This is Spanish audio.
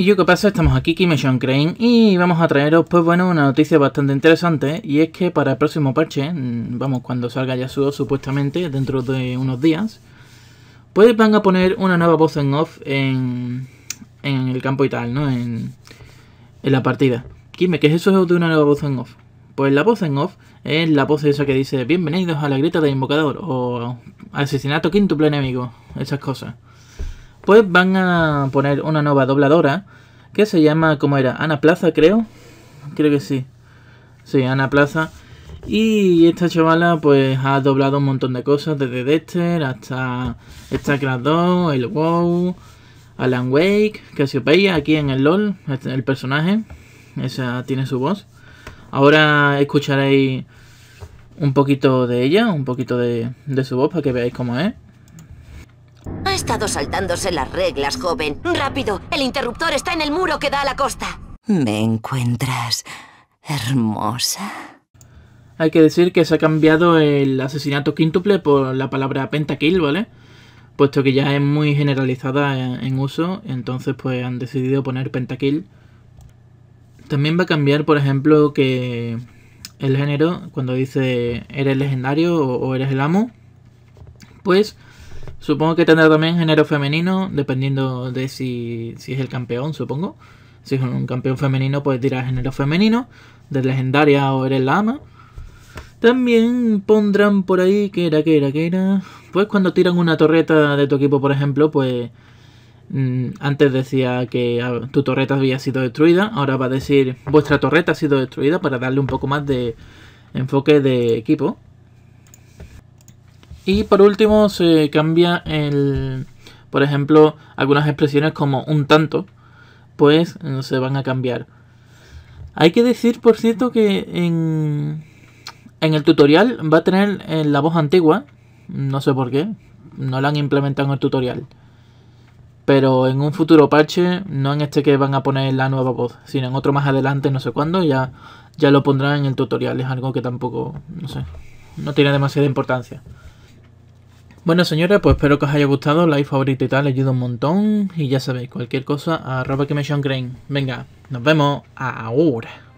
Y yo qué pasa, estamos aquí, Sean Crane, y vamos a traeros, pues bueno, una noticia bastante interesante, y es que para el próximo parche, mm, vamos, cuando salga Yasuo supuestamente, dentro de unos días, pues van a poner una nueva voz en off en, el campo y tal, ¿no? En, en la partida. Kim, ¿qué es eso de una nueva voz en off? Pues la voz en off es la voz esa que dice, bienvenidos a la grita de invocador, o asesinato quíntuple enemigo, esas cosas van a poner una nueva dobladora que se llama, como era? Ana Plaza, creo. Creo que sí. Sí, Ana Plaza. Y esta chavala pues ha doblado un montón de cosas, desde Dexter hasta Starcraft 2, el WoW, Alan Wake, Cassiopeia, aquí en el LOL, este, el personaje, esa tiene su voz. Ahora escucharéis un poquito de ella, un poquito de, de su voz para que veáis cómo es saltándose las reglas, joven. ¡Rápido! El interruptor está en el muro que da a la costa. ¿Me encuentras hermosa? Hay que decir que se ha cambiado el asesinato quíntuple por la palabra pentakill, ¿vale? Puesto que ya es muy generalizada en uso, entonces pues han decidido poner pentakill. También va a cambiar, por ejemplo, que el género, cuando dice eres legendario o, o eres el amo, pues Supongo que tendrá también género femenino, dependiendo de si, es el campeón, supongo. Si es un campeón femenino, pues dirá género femenino, de legendaria o eres la ama. También pondrán por ahí, que era, que era, que era. Pues cuando tiran una torreta de tu equipo, por ejemplo, pues. Mm, antes decía que ah, tu torreta había sido destruida, ahora va a decir vuestra torreta ha sido destruida para darle un poco más de enfoque de equipo. Y por último se cambia el, por ejemplo, algunas expresiones como un tanto, pues se van a cambiar. Hay que decir, por cierto, que en, en el tutorial va a tener eh, la voz antigua, no sé por qué, no la han implementado en el tutorial. Pero en un futuro parche, no en este que van a poner la nueva voz, sino en otro más adelante, no sé cuándo, ya, ya lo pondrán en el tutorial. Es algo que tampoco, no sé, no tiene demasiada importancia. Bueno señora pues espero que os haya gustado, like, favorito y tal, ayuda un montón. Y ya sabéis, cualquier cosa, arroba que me Venga, nos vemos ahora.